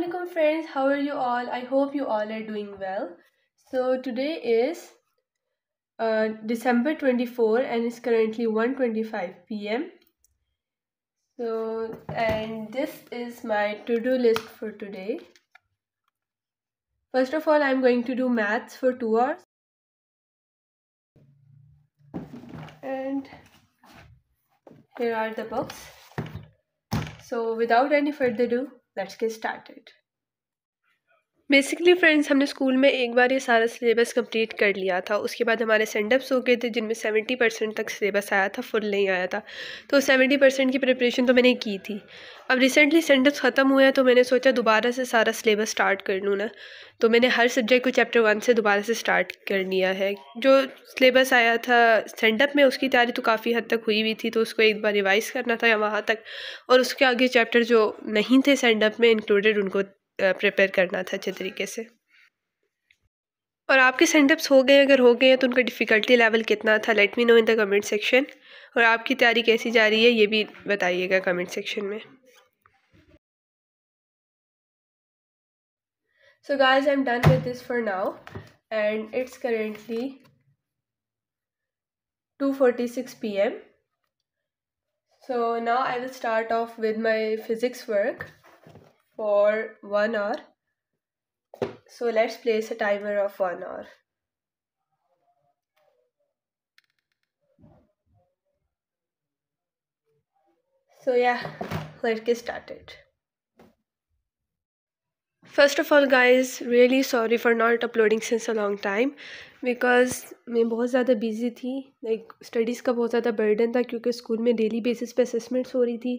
Welcome, friends, how are you all? I hope you all are doing well. So today is uh, December 24 and it's currently 25 p.m. So and this is my to-do list for today. First of all, I'm going to do maths for two hours. And here are the books. So without any further ado, Let's get started. Basically friends हमने school में एक बार ये सारा syllabus complete कर लिया था उसके बाद हमारे सेंडअप्स हो गए थे जिनमें सेवेंटी परसेंट तक सिलेबस आया था फुल नहीं आया था तो सेवेंटी परसेंट की प्रिपरेशन तो मैंने की थी अब रिसेंटली सेंडअप्स ख़त्म हुए हैं तो मैंने सोचा दोबारा से सारा सिलेबस स्टार्ट कर लूँ ना तो मैंने हर सब्जेक्ट को चैप्टर वन से दोबारा से स्टार्ट कर लिया है जो सिलेबस आया था सेंडअप में उसकी तैयारी तो काफ़ी हद तक हुई हुई थी तो उसको एक बार रिवाइज़ करना था वहाँ तक और उसके आगे चैप्टर जो नहीं थे सेंडअप में इंक्लूडेड उनको प्रिपेयर करना था अच्छे तरीके से और आपके सेंटअप्स हो गए अगर हो गए हैं तो उनका डिफ़िकल्टी लेवल कितना था let me know in the comment section और आपकी तैयारी कैसी जा रही है ये भी बताइएगा कमेंट सेक्शन में so guys I am done with this for now and it's currently 2:46 PM so now I will start off with my physics work for one hour. So let's place a timer of one hour. So yeah, let's get started. First of all guys, really sorry for not uploading since a long time. Because मैं बहुत ज़्यादा busy थी like studies का बहुत ज़्यादा burden था क्योंकि school में डेली बेसिस पे असेसमेंट्स हो रही थी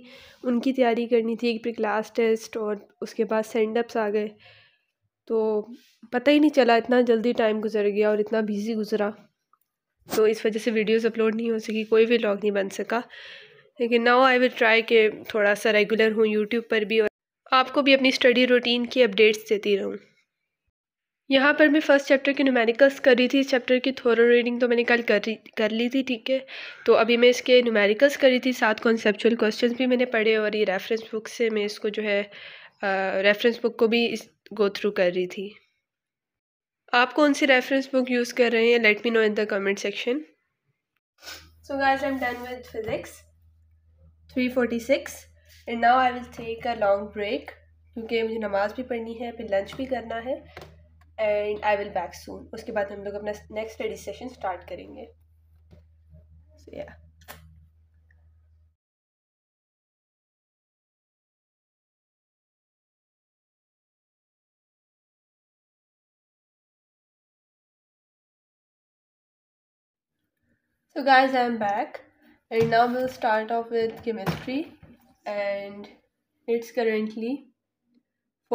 उनकी तैयारी करनी थी एक फिर क्लास टेस्ट और उसके बाद सेंडअप्स आ गए तो पता ही नहीं चला इतना जल्दी टाइम गुजर गया और इतना बिज़ी गुजरा तो इस वजह से वीडियोस अपलोड नहीं हो सकी कोई भी लॉग नहीं बन सका लेकिन नाउ आई विल ट्राई कि थोड़ा सा रेगुलर हूँ यूट्यूब पर भी और आपको भी अपनी स्टडी रूटीन की अपडेट्स देती रहूँ यहाँ पर मैं फ़र्स्ट चैप्टर की न्यूमेरिकल्स कर रही थी इस चैप्टर की थोरो रीडिंग तो मैंने कल कर कर ली थी ठीक है तो अभी मैं इसके न्यूमेरिकल्स कर रही थी साथ कॉन्सेप्चुअल क्वेश्चंस भी मैंने पढ़े और ये रेफरेंस बुक से मैं इसको जो है रेफरेंस बुक को भी इस गो थ्रू कर रही थी आप कौन सी रेफरेंस बुक यूज़ कर रहे हैं let me know in the comment section so So done with physics three forty six and now I will take a long break क्योंकि मुझे नमाज़ भी पढ़नी है फिर लंच भी करना है and I will back soon उसके बाद हम लोग अपना नेक्स्ट स्टडी सेशन स्टार्ट करेंगे so, yeah. So guys, I am back and now we'll start off with chemistry and it's currently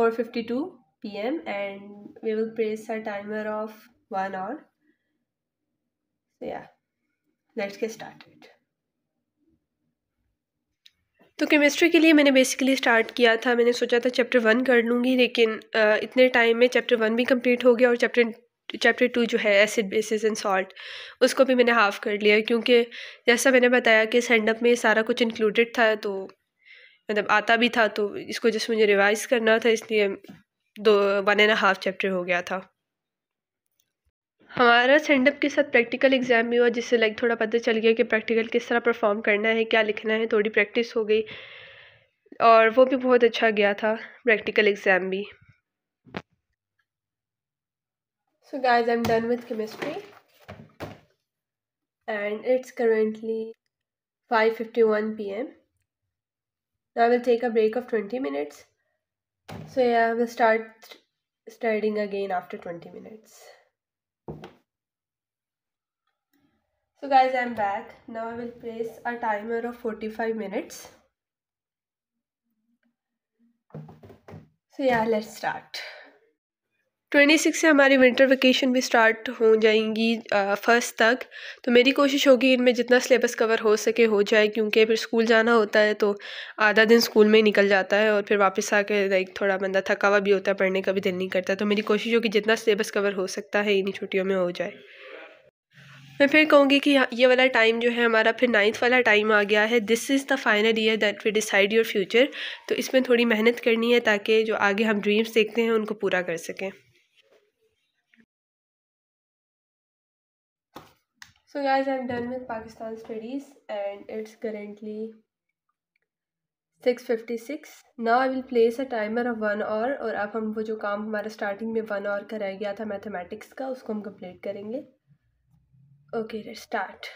452 pm and we will place a timer of 1 hour so yeah let's get started तो chemistry के लिए मैंने basically start किया था मैंने सोचा था chapter one कर लूँगी लेकिन इतने टाइम में चैप्टर वन भी कंप्लीट हो गया और चैप्टर चैप्टर टू जो है एसिड बेसिस एंड सॉल्ट उसको भी मैंने हाफ़ कर लिया क्योंकि जैसा मैंने बताया कि सेंडअप में सारा कुछ इंक्लूडेड था तो मतलब आता भी था तो इसको जस्ट मुझे रिवाइज़ करना था इसलिए दो वन एंड हाफ चैप्टर हो गया था हमारा सेंडअप के साथ प्रैक्टिकल एग्ज़ाम भी हुआ जिससे लाइक थोड़ा पता चल गया कि प्रैक्टिकल किस तरह परफॉर्म करना है क्या लिखना है थोड़ी प्रैक्टिस हो गई और वो भी बहुत अच्छा गया था प्रैक्टिकल एग्ज़ाम भी am done I'm chemistry and it's currently five fifty one P M I will take a break of twenty minutes So yeah, we will start studying again after 20 minutes. So guys, I'm back. Now I will place a timer of 45 minutes. So yeah, let's start. Twenty six से हमारी winter vacation भी start हो जाएंगी first तक तो मेरी कोशिश होगी इनमें जितना सिलेबस कवर हो सके हो जाए क्योंकि फिर स्कूल जाना होता है तो आधा दिन स्कूल में ही निकल जाता है और फिर वापस आके लाइक थोड़ा बंदा थका हुआ भी होता है पढ़ने का भी दिल नहीं करता तो मेरी कोशिश होगी जितना सिलेबस कवर हो सकता है इन्हीं छुट्टियों में हो जाए मैं फिर कहूँगी कि हाँ, ये वाला टाइम जो है हमारा फिर नाइन्थ वाला टाइम आ गया है this is the final year that we decide your future तो इसमें थोड़ी मेहनत करनी है ताकि जो आगे हम ड्रीम्स देखते हैं उनको पूरा कर सकें So guys, I'm done with Pakistan studies and it's currently 6.56. Now I will place a timer of one hour और अब हम वो जो काम हमारा starting में वन hour का रह गया था mathematics का उसको हम complete करेंगे Okay, let's start.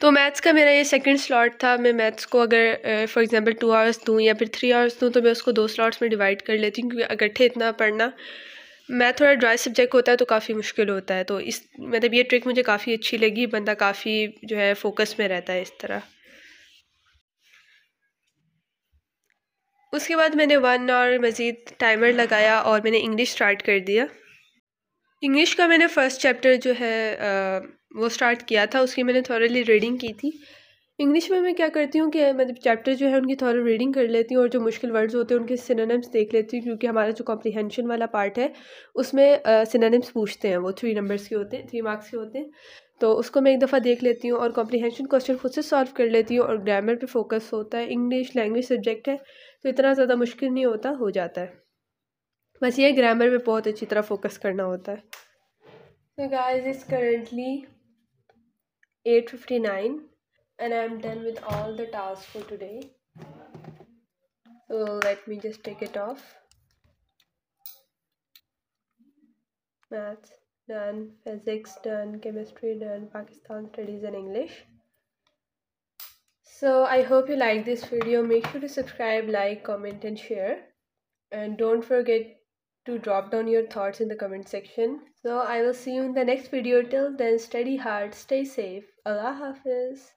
तो मैथ्स का मेरा ये सेकंड स्लॉट था मैं मैथ्स को अगर फॉर एग्जांपल टू आवर्स दूँ या फिर थ्री आवर्स दूँ तो मैं उसको दो स्लॉट्स में डिवाइड कर लेती हूँ क्योंकि इकट्ठे इतना पढ़ना मैथ थोड़ा ड्राई सब्जेक्ट होता है तो काफ़ी मुश्किल होता है तो इस मतलब ये ट्रिक मुझे काफ़ी अच्छी लगी बंदा काफ़ी जो है फोकस में रहता है इस तरह उसके बाद मैंने वन और मज़ीद टाइमर लगाया और मैंने इंग्लिश स्टार्ट कर दिया इंग्लिश का मैंने फ़र्स्ट चैप्टर जो है वो स्टार्ट किया था उसकी मैंने थॉरली रीडिंग की थी इंग्लिश में मैं क्या करती हूँ कि मतलब चैप्टर जो है उनकी थोड़ा रीडिंग कर लेती हूँ और जो मुश्किल वर्ड्स होते हैं उनके सिनोनिम्स देख लेती हूँ क्योंकि हमारा जो कॉम्प्रीहेंशन वाला पार्ट है उसमें सिनोनिम्स पूछते हैं वो थ्री नंबर्स के होते हैं थ्री मार्क्स के होते हैं तो उसको मैं एक दफ़ा देख लेती हूँ और कॉम्प्रीहेंशन क्वेश्चन खुद से सॉल्व कर लेती हूँ और ग्रामर पर फोकस होता है इंग्लिश लैंग्वेज सब्जेक्ट है तो इतना ज़्यादा मुश्किल नहीं होता हो जाता है बस ये ग्रामर में बहुत अच्छी तरह फोकस करना होता है so guys is currently eight fifty nine and I am done with all the task for today so let me just take it off maths done physics done chemistry done Pakistan studies and English so I hope you like this video make you to subscribe like comment and share and don't forget to drop down your thoughts in the comment section. So I will see you in the next video. Till then, study hard, stay safe. Allah Hafiz.